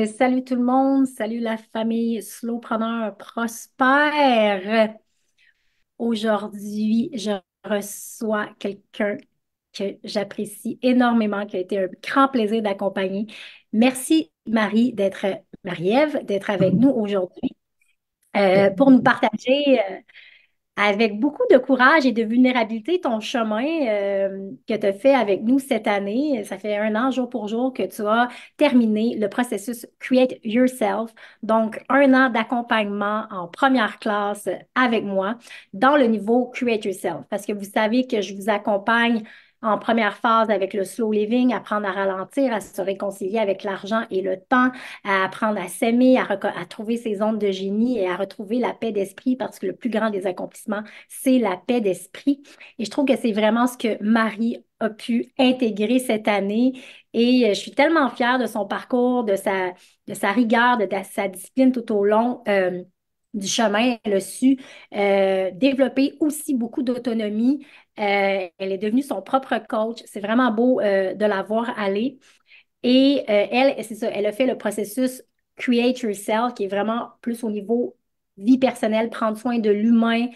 Euh, salut tout le monde, salut la famille Slowpreneur Prospère. Aujourd'hui, je reçois quelqu'un que j'apprécie énormément, qui a été un grand plaisir d'accompagner. Merci Marie d'être, Marie-Ève, d'être avec nous aujourd'hui euh, pour nous partager euh, avec beaucoup de courage et de vulnérabilité ton chemin euh, que tu as fait avec nous cette année. Ça fait un an jour pour jour que tu as terminé le processus Create Yourself, donc un an d'accompagnement en première classe avec moi dans le niveau Create Yourself, parce que vous savez que je vous accompagne en première phase avec le slow living, apprendre à ralentir, à se réconcilier avec l'argent et le temps, à apprendre à s'aimer, à, trouver ses ondes de génie et à retrouver la paix d'esprit parce que le plus grand des accomplissements, c'est la paix d'esprit. Et je trouve que c'est vraiment ce que Marie a pu intégrer cette année. Et euh, je suis tellement fière de son parcours, de sa, rigueur, de, sa discipline tout au long. Euh, du chemin, elle a su euh, développer aussi beaucoup d'autonomie. Euh, elle est devenue son propre coach. C'est vraiment beau euh, de la voir aller. Et elle, c'est ça, elle a fait le processus Create Yourself, qui est vraiment plus au niveau vie personnelle, prendre soin de l'humain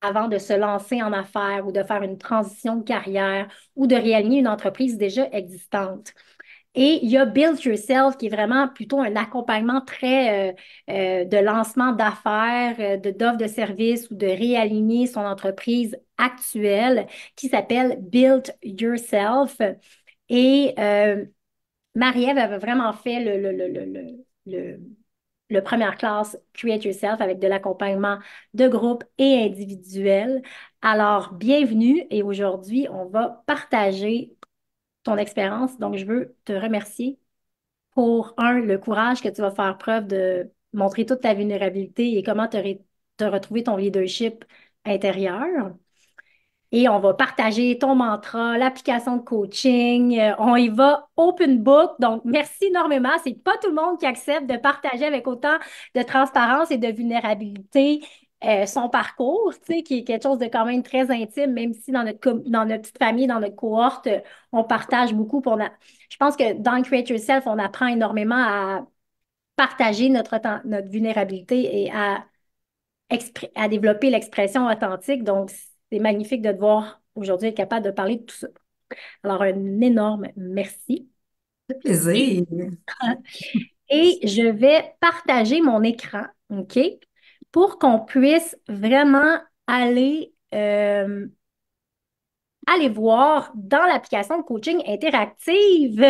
avant de se lancer en affaires ou de faire une transition de carrière ou de réaligner une entreprise déjà existante. Et il y a Build Yourself qui est vraiment plutôt un accompagnement très euh, euh, de lancement d'affaires, euh, de d'offres de services ou de réaligner son entreprise actuelle qui s'appelle Build Yourself. Et Marie-Ève avait vraiment fait le, le, le, première classe Create Yourself avec de l'accompagnement de groupe et individuel. Alors, bienvenue et aujourd'hui, on va partager expérience. Donc, je veux te remercier pour, un, le courage que tu vas faire preuve de montrer toute ta vulnérabilité et comment te, te retrouver ton leadership intérieur. Et on va partager ton mantra, l'application de coaching. Euh, on y va open book. Donc, merci énormément. C'est pas tout le monde qui accepte de partager avec autant de transparence et de vulnérabilité euh, son parcours, qui est quelque chose de quand même très intime, même si dans notre, dans notre petite famille, dans notre cohorte, on partage beaucoup. je pense que dans Create Yourself, on apprend énormément à partager notre, notre vulnérabilité et à, à développer l'expression authentique. Donc, c'est magnifique de te voir aujourd'hui être capable de parler de tout ça. Alors, un énorme merci. C'est plaisir. Et je vais partager mon écran, OK? pour qu'on puisse vraiment aller, euh, aller voir dans l'application de coaching interactive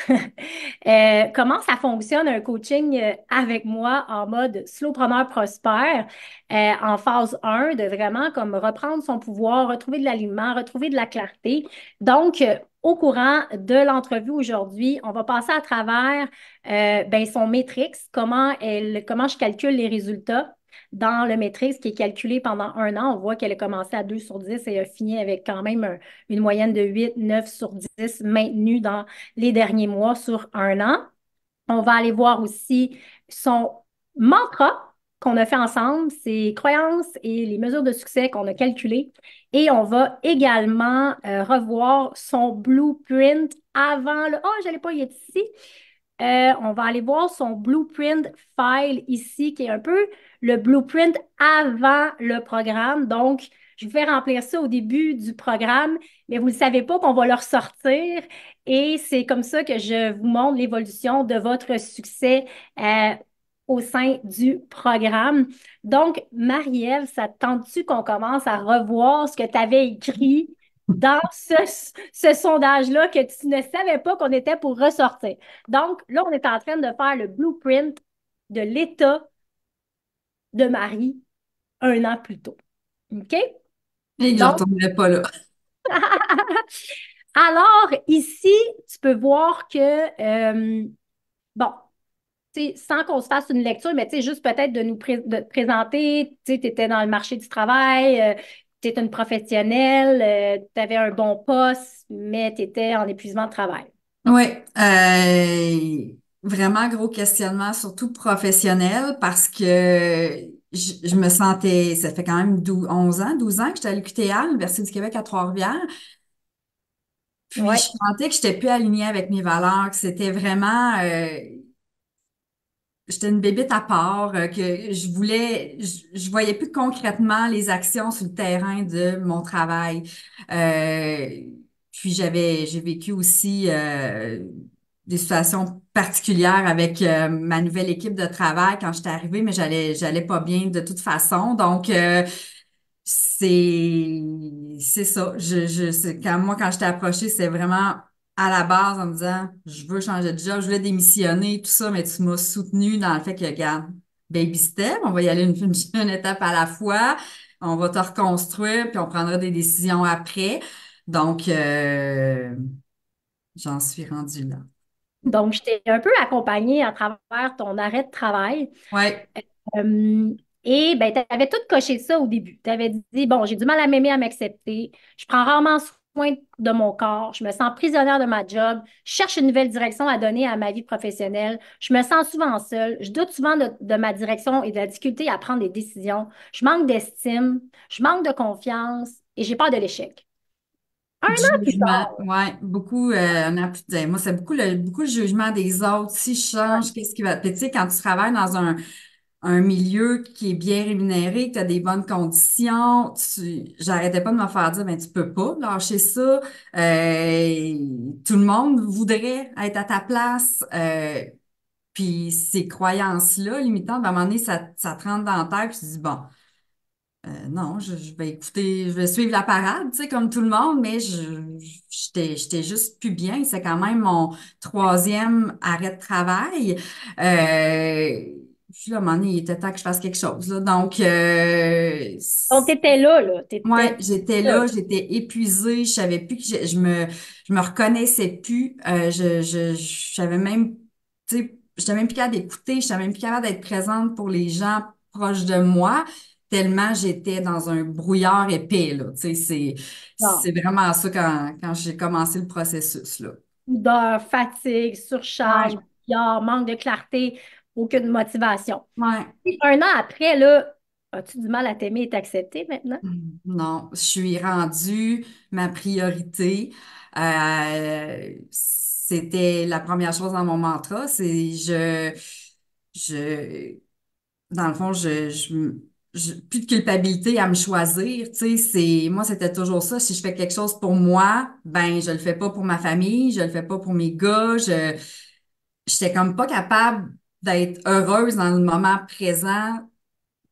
euh, comment ça fonctionne un coaching euh, avec moi en mode slowpreneur prospère en phase 1, de vraiment comme reprendre son pouvoir, retrouver de l'alignement, retrouver de la clarté. Donc, au courant de l'entrevue aujourd'hui, on va passer à travers ben son métrix, comment, elle, comment je calcule les résultats, dans le maîtrise qui est calculé pendant un an, on voit qu'elle a commencé à 2 sur 10 et a fini avec quand même une moyenne de 8, 9 sur 10 maintenue dans les derniers mois sur un an. On va aller voir aussi son mantra qu'on a fait ensemble, ses croyances et les mesures de succès qu'on a calculées. Et on va également euh, revoir son blueprint avant le « Ah, oh, je n'allais pas y être ici » Euh, on va aller voir son blueprint file ici, qui est un peu le blueprint avant le programme. Donc, je vous fais remplir ça au début du programme, mais vous ne savez pas qu'on va le ressortir. Et c'est comme ça que je vous montre l'évolution de votre succès euh, au sein du programme. Donc, Marie-Ève, ça tente-tu qu'on commence à revoir ce que tu avais écrit dans ce, sondage-là que tu ne savais pas qu'on était pour ressortir. Donc, là, on est en train de faire le blueprint de l'état de Marie un an plus tôt. OK? Il je ne pas là. Alors, ici, tu peux voir que, euh, bon, sans qu'on se fasse une lecture, mais juste peut-être de nous de présenter, tu étais dans le marché du travail, euh, tu es une professionnelle, euh, tu avais un bon poste, mais tu étais en épuisement de travail. Oui. Euh, vraiment gros questionnement, surtout professionnel, parce que je, me sentais, ça fait quand même 11 ans, 12 ans que j'étais à l'UQTA, l'Université du Québec à Trois-Rivières. Puis je sentais que je n'étais plus alignée avec mes valeurs, que c'était vraiment, euh, j'étais une bébite à part, euh, que je voulais, je, voyais plus concrètement les actions sur le terrain de mon travail. Euh, puis j'avais, j'ai vécu aussi euh, des situations particulières avec ma nouvelle équipe de travail quand j'étais arrivée, mais j'allais, j'allais pas bien de toute façon. Donc c'est, c'est ça. Je, je, quand moi, quand j'étais approchée, c'est vraiment à la base en me disant je veux changer de job, je voulais démissionner, tout ça, mais tu m'as soutenu dans le fait que, regarde, baby step, on va y aller une, étape à la fois, on va te reconstruire, puis on prendra des décisions après. Donc, euh, j'en suis rendue là. Donc, je t'ai un peu accompagnée à travers ton arrêt de travail. Oui. Euh, et ben, tu avais tout coché ça au début. Tu avais dit, bon, j'ai du mal à m'aimer, à m'accepter. Je prends rarement soin de mon corps, je me sens prisonnière de ma job, je cherche une nouvelle direction à donner à ma vie professionnelle, je me sens souvent seule, je doute souvent de, ma direction et de la difficulté à prendre des décisions, je manque d'estime, je manque de confiance et j'ai peur de l'échec. Un euh, an plus tard. Ouais, beaucoup, plus moi, c'est beaucoup le, beaucoup le jugement des autres. Si je change, qu'est-ce qui va. tu sais, quand tu travailles dans un, un milieu qui est bien rémunéré, que tu as des bonnes conditions, tu j'arrêtais pas de me faire dire mais ben, tu peux pas lâcher ça. Euh, tout le monde voudrait être à ta place. Euh, puis ces croyances-là limitantes, à un moment donné, ça, ça te rentre dans la tête, puis tu dis bon, euh, non, je, vais écouter, je vais suivre la parade, tu sais, comme tout le monde, mais je j'étais juste plus bien. C'est quand même mon troisième arrêt de travail. Euh, suis là, moment il était temps que je fasse quelque chose. Là. Donc, euh, Donc, t'étais là, là. Oui, j'étais là, j'étais épuisée, je savais plus que je, me me reconnaissais plus. Euh, je, je, même, tu sais, j'étais même plus capable d'écouter, j'étais même plus capable d'être présente pour les gens proches de moi tellement j'étais dans un brouillard épais, là. Tu sais, c'est, c'est vraiment ça quand, j'ai commencé le processus, là. fatigue, surcharge, manque de clarté aucune motivation. Un an après, là, as-tu du mal à t'aimer et t'accepter maintenant? Non, je suis rendue ma priorité. Euh, c'était la première chose dans mon mantra, c'est je, je, dans le fond, je, je, plus de culpabilité à me choisir, tu sais, c'est, moi, c'était toujours ça, si je fais quelque chose pour moi, ben, je le fais pas pour ma famille, je le fais pas pour mes gars, je, j'étais comme pas capable d'être heureuse dans le moment présent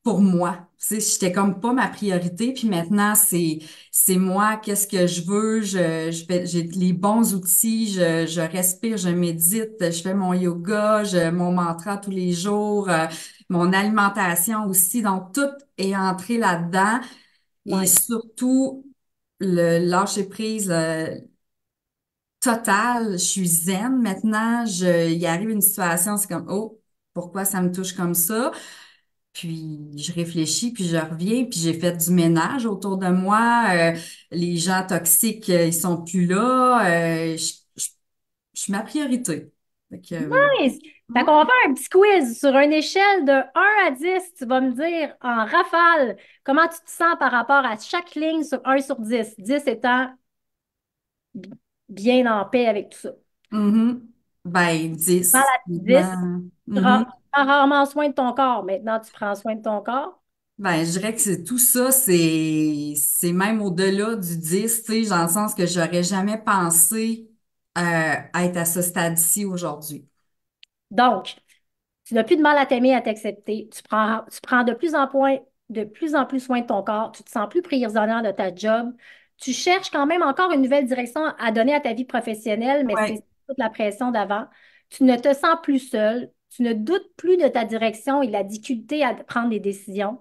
pour moi. Tu sais, j'étais comme pas ma priorité, puis maintenant, c'est, c'est moi, qu'est-ce que je veux, je, je j'ai les bons outils, je, je respire, je médite, je fais mon yoga, je, mon mantra tous les jours, euh, mon alimentation aussi, donc tout est entré là-dedans. Et surtout, le lâcher prise, total, je suis zen maintenant, il arrive une situation, c'est comme, oh, pourquoi ça me touche comme ça? Puis je réfléchis, puis je reviens, puis j'ai fait du ménage autour de moi. Euh, les gens toxiques, euh, ils sont plus là. Euh, je, suis ma priorité. nice! Fait qu'on va faire un petit quiz sur une échelle de 1 à 10. Tu vas me dire en rafale comment tu te sens par rapport à chaque ligne sur 1 sur 10. 10 étant bien en paix avec tout ça. Mm-hmm. Ben, 10. 10, mm-hmm. tu prends rarement soin de ton corps. Maintenant, tu prends soin de ton corps. Ben, je dirais que c'est, tout ça, c'est, c'est même au-delà du 10, tu sais, dans le sens que j'aurais jamais pensé euh, être à ce stade-ci aujourd'hui. Donc, tu n'as plus de mal à t'aimer, à t'accepter. Tu prends, tu prends de plus en de plus en plus soin de ton corps. Tu te sens plus prisonnière de ta job tu cherches quand même encore une nouvelle direction à donner à ta vie professionnelle, mais c'est toute la pression d'avant. Tu ne te sens plus seul, tu ne doutes plus de ta direction et de la difficulté à prendre des décisions.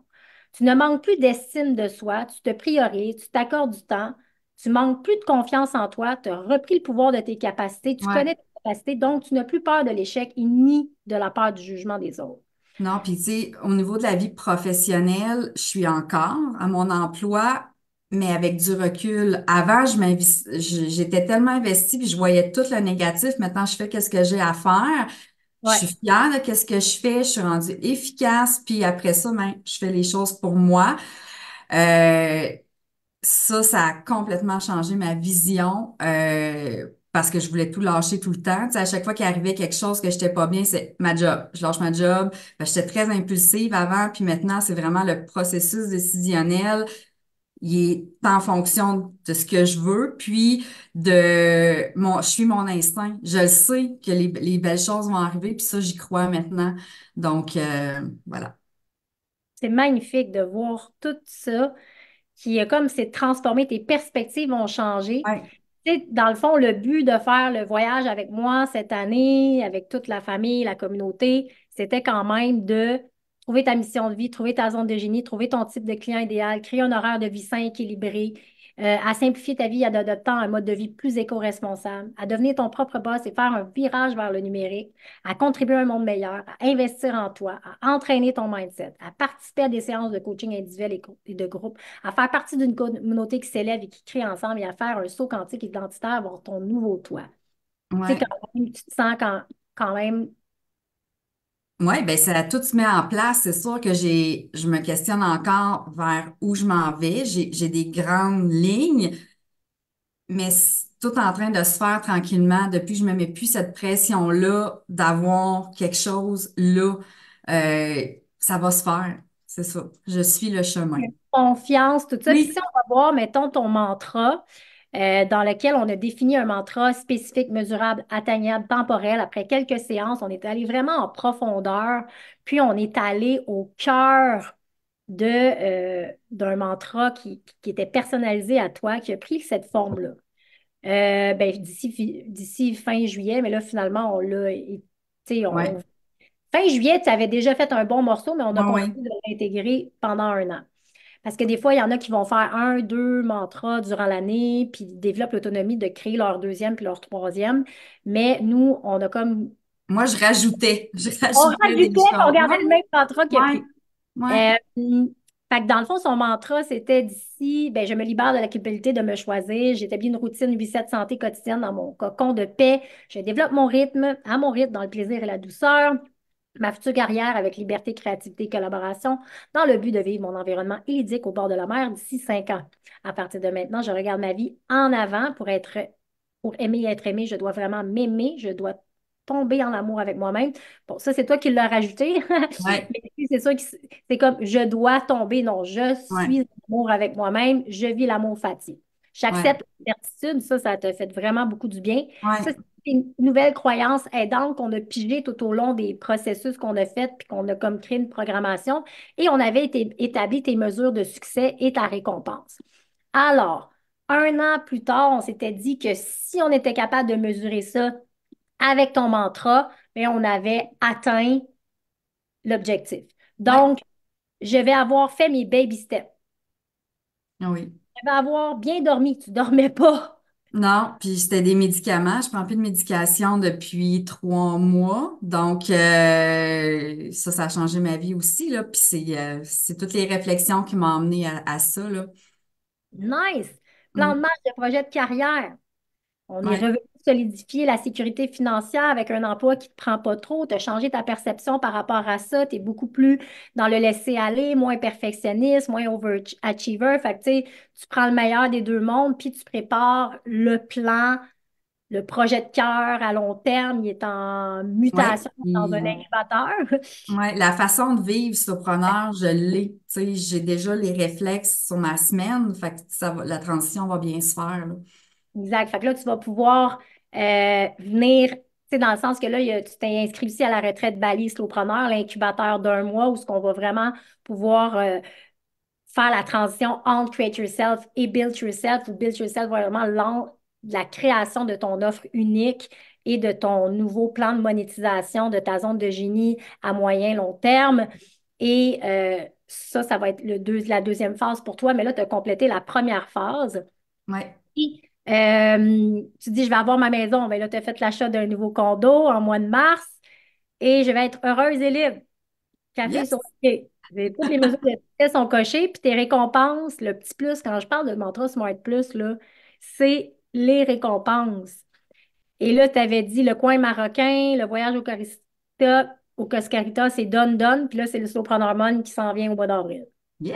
Tu ne manques plus d'estime de soi, tu te priorises, tu t'accordes du temps, tu manques plus de confiance en toi, tu as repris le pouvoir de tes capacités, tu connais tes capacités, donc tu n'as plus peur de l'échec ni de la peur du jugement des autres. Non, puis tu sais, au niveau de la vie professionnelle, je suis encore à mon emploi, mais avec du recul, avant, j'étais tellement investie, puis je voyais tout le négatif. Maintenant, je fais qu'est-ce que j'ai à faire. Je suis fière de ce que je fais. Je suis rendue efficace. Puis après ça, ben, je fais les choses pour moi. Euh, ça, ça a complètement changé ma vision euh, parce que je voulais tout lâcher tout le temps. à chaque fois qu'il arrivait quelque chose que je n'étais pas bien, c'est ma job. Je lâche ma job. Ben, j'étais très impulsive avant, puis maintenant, c'est vraiment le processus décisionnel il est en fonction de ce que je veux, puis de mon, je suis mon instinct. Je sais que les, belles choses vont arriver, puis ça, j'y crois maintenant. Donc, euh, voilà. C'est magnifique de voir tout ça qui est comme c'est transformé, tes perspectives ont changé. Dans le fond, le but de faire le voyage avec moi cette année, avec toute la famille, la communauté, c'était quand même de trouver ta mission de vie, trouver ta zone de génie, trouver ton type de client idéal, créer un horaire de vie sain, équilibré, euh, à simplifier ta vie en adoptant un mode de vie plus éco-responsable, à devenir ton propre boss et faire un virage vers le numérique, à contribuer à un monde meilleur, à investir en toi, à entraîner ton mindset, à participer à des séances de coaching individuel et de groupe, à faire partie d'une communauté qui s'élève et qui crée ensemble et à faire un saut quantique identitaire vers ton nouveau toi. Tu quand même, tu te sens quand même oui, ben ça tout se met en place. C'est sûr que j'ai je me questionne encore vers où je m'en vais. J'ai, des grandes lignes, mais tout en train de se faire tranquillement. Depuis, je ne me mets plus cette pression-là d'avoir quelque chose là. Euh, ça va se faire. C'est ça. Je suis le chemin. Confiance, tout ça. Ici, on va voir, mettons, ton mantra, euh, dans lequel on a défini un mantra spécifique, mesurable, atteignable, temporel. Après quelques séances, on est allé vraiment en profondeur, puis on est allé au cœur de, euh, d'un mantra qui, était personnalisé à toi, qui a pris cette forme-là. Euh, ben, d'ici, fin juillet, mais là, finalement, on l'a. Fin juillet, tu avais déjà fait un bon morceau, mais on a continué de l'intégrer pendant un an. Parce que des fois, il y en a qui vont faire un, deux mantras durant l'année, puis développent l'autonomie de créer leur deuxième puis leur troisième. Mais nous, on a comme. Moi, je rajoutais. on rajoutait, on gardait le même mantra qu'il ouais. Euh, dans le fond, son mantra, c'était d'ici, ben, je me libère de la culpabilité de me choisir. J'établis une routine 8-7 santé quotidienne dans mon cocon de paix. Je développe mon rythme, à mon rythme, dans le plaisir et la douceur ma future carrière avec liberté, créativité, collaboration, dans le but de vivre mon environnement idyllique au bord de la mer d'ici cinq ans. À partir de maintenant, je regarde ma vie en avant pour être, pour aimer et être aimé. Je dois vraiment m'aimer. Je dois tomber en amour avec moi-même. Bon, ça, c'est toi qui l'as rajouté. Mais c'est ça, c'est comme je dois tomber. Non, je suis en amour avec moi-même. Je vis l'amour fatigué. » J'accepte l'incertitude. Ça, ça te fait vraiment beaucoup du bien une nouvelles croyances aidantes qu'on a pigées tout au long des processus qu'on a faits, puis qu'on a comme créé une programmation, et on avait établi tes mesures de succès et ta récompense. Alors, un an plus tard, on s'était dit que si on était capable de mesurer ça avec ton mantra, mais ben, on avait atteint l'objectif. Donc, je vais avoir fait mes baby steps. Ah oui. Je vais avoir bien dormi. Tu dormais pas. Non, puis c'était des médicaments. Je prends plus de médication depuis trois mois. Donc, euh, ça, ça a changé ma vie aussi. Là. Puis c'est, euh, toutes les réflexions qui m'ont amené à, ça. Nice! Mm. Plan de marche de projet de carrière. On est revenu solidifier la sécurité financière avec un emploi qui ne te prend pas trop, tu as changé ta perception par rapport à ça, tu es beaucoup plus dans le laisser-aller, moins perfectionniste, moins overachiever. Fait que tu prends le meilleur des deux mondes, puis tu prépares le plan, le projet de cœur à long terme, il est en mutation dans un incubateur. la façon de vivre surpreneur, je l'ai. J'ai déjà les réflexes sur ma semaine, fait ça la transition va bien se faire. Exact. Fait que là, tu vas pouvoir euh, venir, tu dans le sens que là, tu t'es inscrit aussi à la retraite Bali Slowpreneur, l'incubateur d'un mois où ce qu'on va vraiment pouvoir euh, faire la transition entre Create Yourself et Build Yourself, ou Build Yourself va vraiment la création de ton offre unique et de ton nouveau plan de monétisation de ta zone de génie à moyen long terme. Et euh, ça, ça va être le la deuxième phase pour toi, mais là, tu as complété la première phase. Euh, tu dis, je vais avoir ma maison. Ben là, tu as fait l'achat d'un nouveau condo en mois de mars et je vais être heureuse et libre. Café yes. sur les mesures de sont cochées, puis tes récompenses, le petit plus, quand je parle de mantra être Plus, là, c'est les récompenses. Et là, tu avais dit le coin marocain, le voyage au Carista, au Coscarita, c'est done done puis là, c'est le Sopranormone qui s'en vient au mois d'avril. Yeah!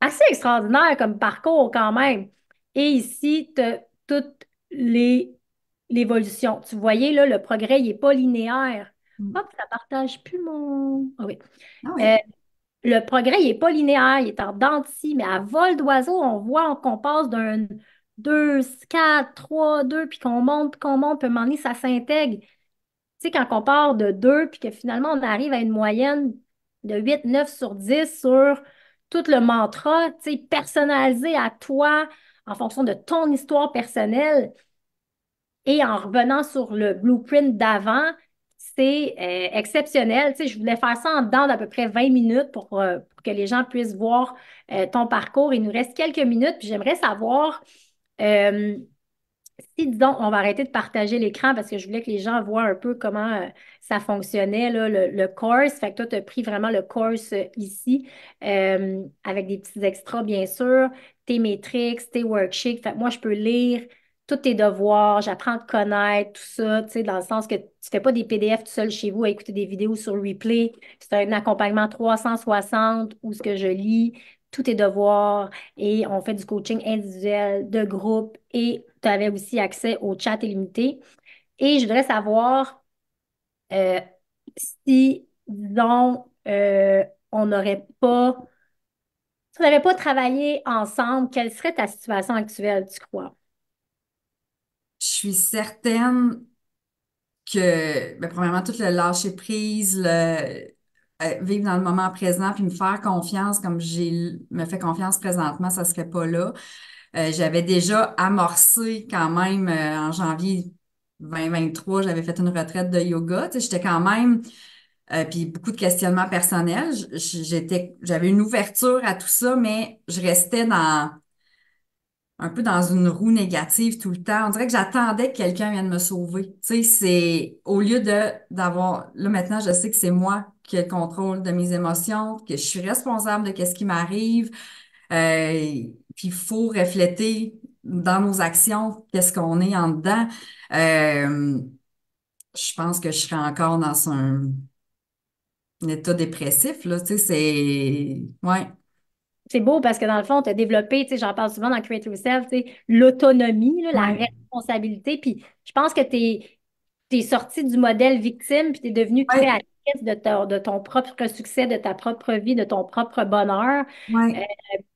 Assez extraordinaire comme parcours quand même. Et ici, tu as toutes les l'évolution. Tu voyais, là, le progrès, il n'est pas linéaire. Mm. Hop, ça partage plus mon... Ah oui. Ah euh, le progrès, il n'est pas linéaire, il est en denti, mais à vol d'oiseau, on voit qu'on passe d'un 2, 4, 3, 2, puis qu'on monte, qu'on monte, puis à un moment donné, ça s'intègre. Tu sais, quand on part de 2, puis que finalement, on arrive à une moyenne de 8, 9 sur 10 sur tout le mantra, tu sais, personnalisé à toi, en fonction de ton histoire personnelle. Et en revenant sur le blueprint d'avant, c'est euh, exceptionnel. Tu je voulais faire ça en dedans d'à peu près 20 minutes euh, pour, que les gens puissent voir euh, ton parcours. Il nous reste quelques minutes, puis j'aimerais savoir si, disons, on va arrêter de partager l'écran parce que je voulais que les gens voient un peu comment ça fonctionnait, le, course. Fait que toi, tu as pris vraiment le course ici, avec des petits extras, bien sûr tes métriques, tes worksheets. moi, je peux lire tous tes devoirs, j'apprends à te connaître, tout ça, tu sais, dans le sens que tu ne fais pas des PDF tout seul chez vous à écouter des vidéos sur replay. C'est un accompagnement 360 où ce que je lis, tous tes devoirs et on fait du coaching individuel, de groupe et tu avais aussi accès au chat illimité. Et je voudrais savoir euh, si, disons, euh, on n'aurait pas si on n'avait pas travaillé ensemble, quelle serait ta situation actuelle, tu crois? Je suis certaine que, ben, premièrement, tout le lâcher prise, euh, vivre dans le moment présent, puis me faire confiance comme j'ai me fait confiance présentement, ça ne serait pas là. Euh, j'avais déjà amorcé quand même euh, en janvier 2023, j'avais fait une retraite de yoga. j'étais quand même euh, puis beaucoup de questionnements personnels. J'étais, j'avais une ouverture à tout ça, mais je restais dans un peu dans une roue négative tout le temps. On dirait que j'attendais que quelqu'un vienne me sauver. Tu sais, c'est au lieu de d'avoir là maintenant, je sais que c'est moi qui ai le contrôle de mes émotions, que je suis responsable de ce qui m'arrive. Euh, puis il faut refléter dans nos actions qu'est-ce qu'on est en dedans. Euh, je pense que je serais encore dans un un état dépressif, là, tu sais, c'est. Ouais. C'est beau parce que dans le fond, tu as développé, tu sais, j'en parle souvent dans Create Yourself, tu sais, l'autonomie, la responsabilité. Puis je pense que tu es, es sorti du modèle victime, puis tu es devenu créatrice De ton, propre succès, de ta propre vie, de ton propre bonheur. Euh,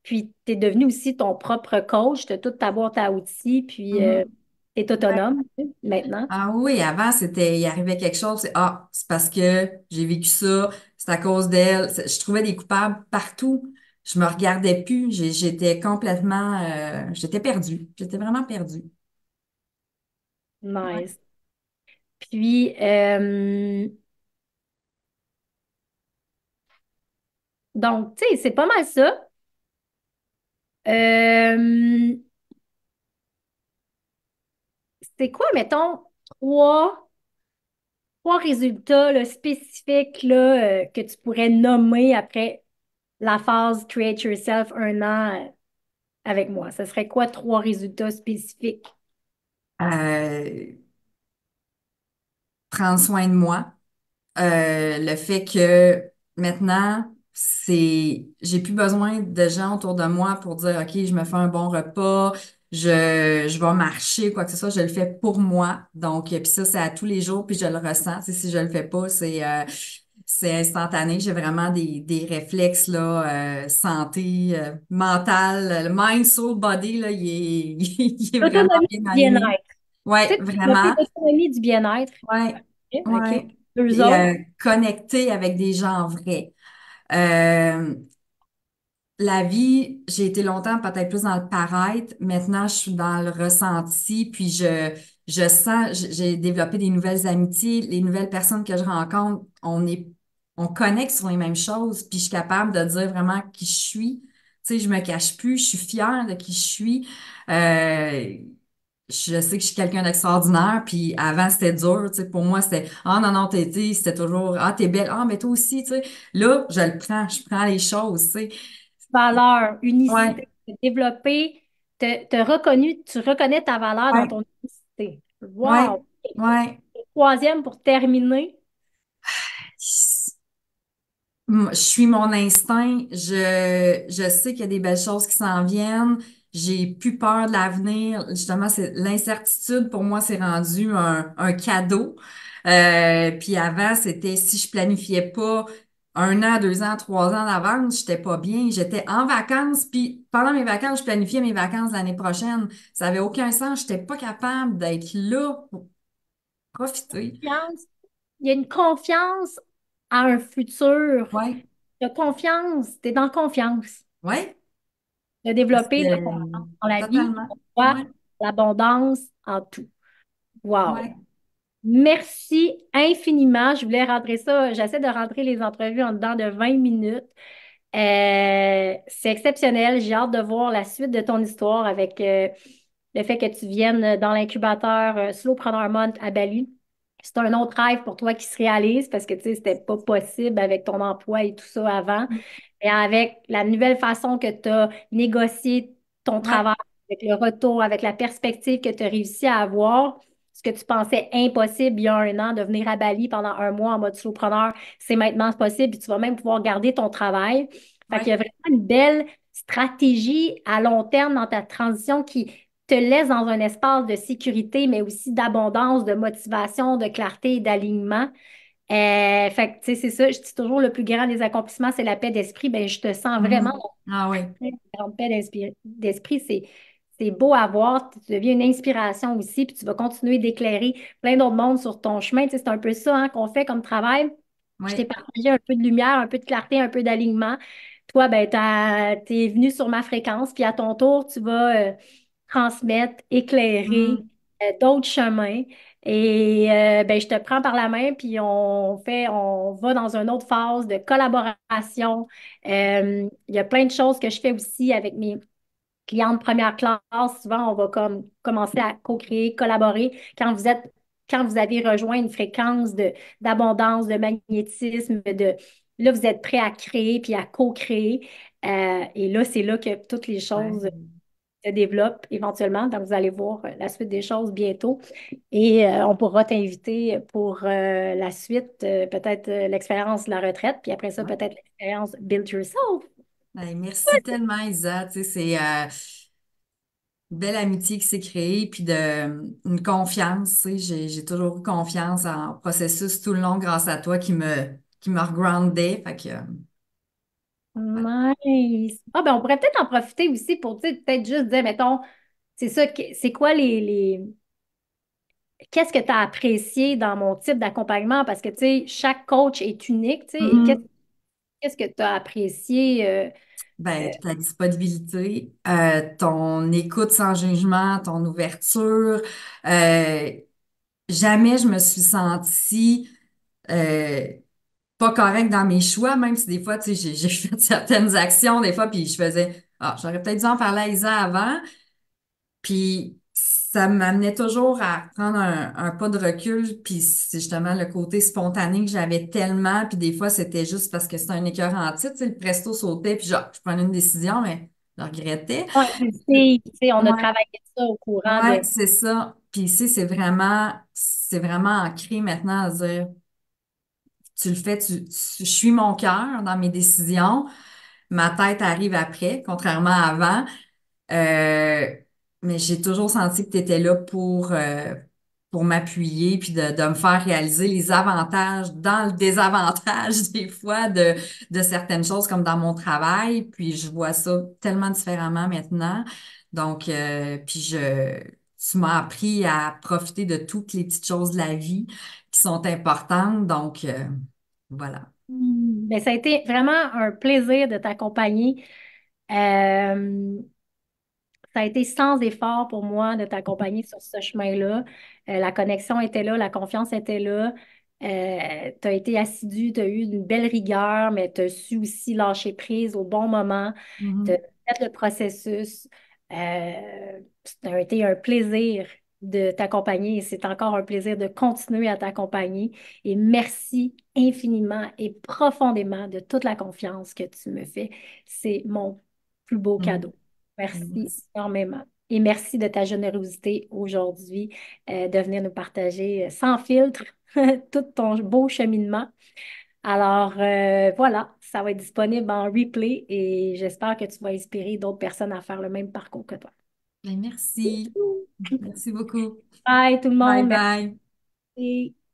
puis, tu es devenu aussi ton propre coach, de toute ta boîte à outils. Puis, mm-hmm. euh, est autonome maintenant. Ah oui, avant, c'était, il arrivait quelque chose, c'est Ah, c'est parce que j'ai vécu ça, c'est à cause d'elle. Je trouvais des coupables partout. Je me regardais plus. J'étais complètement, euh, j'étais perdue. J'étais vraiment perdue. Nice. Puis, euh, donc, tu sais, c'est pas mal ça. Euh, c'est quoi, mettons, trois, trois résultats spécifiques euh, que tu pourrais nommer après la phase Create Yourself un an euh, avec moi? Ce serait quoi trois résultats spécifiques? Euh, prendre soin de moi. le fait que maintenant, c'est j'ai plus besoin de gens autour de moi pour dire OK, je me fais un bon repas, je, vais marcher, quoi que ce soit, je le fais pour moi. Donc, euh, puis ça, c'est à tous les jours, puis je le ressens. si je le fais pas, c'est euh, instantané. J'ai vraiment des, réflexes là, euh, santé, mental, mentale, le mind, soul, body, là, il est, il vraiment bien être Oui, vraiment. du bien-être. Oui. OK. Ouais. connecter avec des gens vrais la vie, j'ai été longtemps peut-être plus dans le paraître. Maintenant, je suis dans le ressenti, puis je, je sens, j'ai développé des nouvelles amitiés, les nouvelles personnes que je rencontre, on est, on connecte sur les mêmes choses, puis je suis capable de dire vraiment qui je suis. Tu sais, je me cache plus, je suis fière de qui je suis. Euh, je sais que je suis quelqu'un d'extraordinaire, puis avant, c'était dur, tu sais, pour moi, c'était « Ah oh, non, non, t'es, c'était toujours « Ah, t'es belle, ah, mais toi aussi, tu sais. » Là, je le prends, je prends les choses, tu sais valeur, unicité, développer, te, te reconnu, tu reconnais ta valeur dans ton unicité. Wow! troisième, pour terminer. Je suis mon instinct. Je, sais qu'il y a des belles choses qui s'en viennent. J'ai plus peur de l'avenir. Justement, c'est l'incertitude pour moi, c'est rendu un, cadeau. Euh, puis avant, c'était si je planifiais pas, un an, deux ans, trois ans d'avance, j'étais pas bien, j'étais en vacances, puis pendant mes vacances, je planifiais mes vacances l'année prochaine. Ça n'avait aucun sens, n'étais pas capable d'être là pour profiter. Il y a une confiance à un futur. Oui. Tu confiance, tu es dans confiance. Oui. De développer la euh, confiance dans la vie, l'abondance en tout. Wow. Merci infiniment. Je voulais rentrer ça. J'essaie de rentrer les entrevues en dedans de 20 minutes. Euh, c'est exceptionnel. J'ai hâte de voir la suite de ton histoire avec euh, le fait que tu viennes dans l'incubateur euh, Slow Slowpreneur Month à Bali. C'est un autre rêve pour toi qui se réalise parce que tu sais, c'était pas possible avec ton emploi et tout ça avant. Mm. Et avec la nouvelle façon que tu as négocié ton travail, avec le retour, avec la perspective que tu as réussi à avoir, ce que tu pensais impossible il y a un an, de venir à Bali pendant un mois en mode solopreneur, c'est maintenant possible, et tu vas même pouvoir garder ton travail. Fait qu'il y a vraiment une belle stratégie à long terme dans ta transition qui te laisse dans un espace de sécurité, mais aussi d'abondance, de motivation, de clarté et d'alignement. Euh, fait c'est ça, je dis toujours, le plus grand des accomplissements, c'est la paix d'esprit. Ben, je te sens mm-hmm. vraiment. Ah oui. paix d'esprit, c'est c'est beau à voir, tu deviens une inspiration aussi, puis tu vas continuer d'éclairer plein d'autres mondes sur ton chemin. c'est un peu ça hein, qu'on fait comme travail. Je t'ai partagé un peu de lumière, un peu de clarté, un peu d'alignement. Toi, ben, tu es venu sur ma fréquence, puis à ton tour, tu vas euh, transmettre, éclairer mm. euh, d'autres chemins. Et euh, ben, je te prends par la main, puis on fait, on va dans une autre phase de collaboration. Il y a plein de choses que je fais aussi avec mes, clients de première classe, souvent, on va commencer à co-créer, collaborer. Quand vous êtes, quand vous avez rejoint une fréquence d'abondance, de, magnétisme, de là, vous êtes prêt à créer puis à co-créer. Euh, et là, c'est là que toutes les choses se développent éventuellement. Donc, vous allez voir euh, la suite des choses bientôt. Et euh, on pourra t'inviter pour la suite, peut-être l'expérience de la retraite, puis après ça, peut-être l'expérience Build Yourself. Ben, merci tellement, Isa. Tu sais, c'est euh, une belle amitié qui s'est créée, puis de, une confiance. j'ai, toujours eu confiance en processus tout le long grâce à toi qui me, qui me euh, Nice. Ah, ben, on pourrait peut-être en profiter aussi pour peut-être juste dire, mettons, c'est ça, c'est quoi les, les... Qu'est-ce que tu as apprécié dans mon type d'accompagnement? Parce que, tu sais, chaque coach est unique, tu sais, et mm-hmm. Qu'est-ce que tu as apprécié? Euh, ben, euh? ta disponibilité, euh, ton écoute sans jugement, ton ouverture. jamais je me suis sentie pas correcte dans mes choix, même si des fois, tu sais, j'ai fait certaines actions, des fois, puis je faisais, ah, j'aurais peut-être dû en parler à avant. Puis ça m'amenait toujours à prendre un, pas de recul, puis c'est justement le côté spontané que j'avais tellement, puis des fois, c'était juste parce que c'était un écœur en titre, le presto sautait, puis genre, je prenais une décision, mais je regrettais. Oui, on a travaillé ça au courant. Oui, c'est ça. Puis ici, c'est vraiment, c'est vraiment ancré maintenant à dire, tu le fais, tu, je suis mon cœur dans mes décisions, ma tête arrive après, contrairement à avant. Euh, mais j'ai toujours senti que tu étais là pour, euh, pour m'appuyer puis de, me faire réaliser les avantages dans le désavantage des fois de, certaines choses comme dans mon travail. Puis je vois ça tellement différemment maintenant. Donc, euh, puis je, tu m'as appris à profiter de toutes les petites choses de la vie qui sont importantes. Donc, euh, voilà. mais hmm. ben, ça a été vraiment un plaisir de t'accompagner ça a été sans effort pour moi de t'accompagner sur ce chemin-là. Euh, la connexion était là, la confiance était là. Euh, tu as été assidu, tu as eu une belle rigueur, mais tu as su aussi lâcher prise au bon moment, de mm-hmm. faire le processus. Euh, ça a été un plaisir de t'accompagner et c'est encore un plaisir de continuer à t'accompagner. Et merci infiniment et profondément de toute la confiance que tu me fais. C'est mon plus beau mm-hmm. cadeau. Merci énormément. Et merci de ta générosité aujourd'hui euh, de venir nous partager euh, sans filtre tout ton beau cheminement. Alors euh, voilà, ça va être disponible en replay et j'espère que tu vas inspirer d'autres personnes à faire le même parcours que toi. Ben, merci. Merci beaucoup. Bye tout le monde. Bye bye.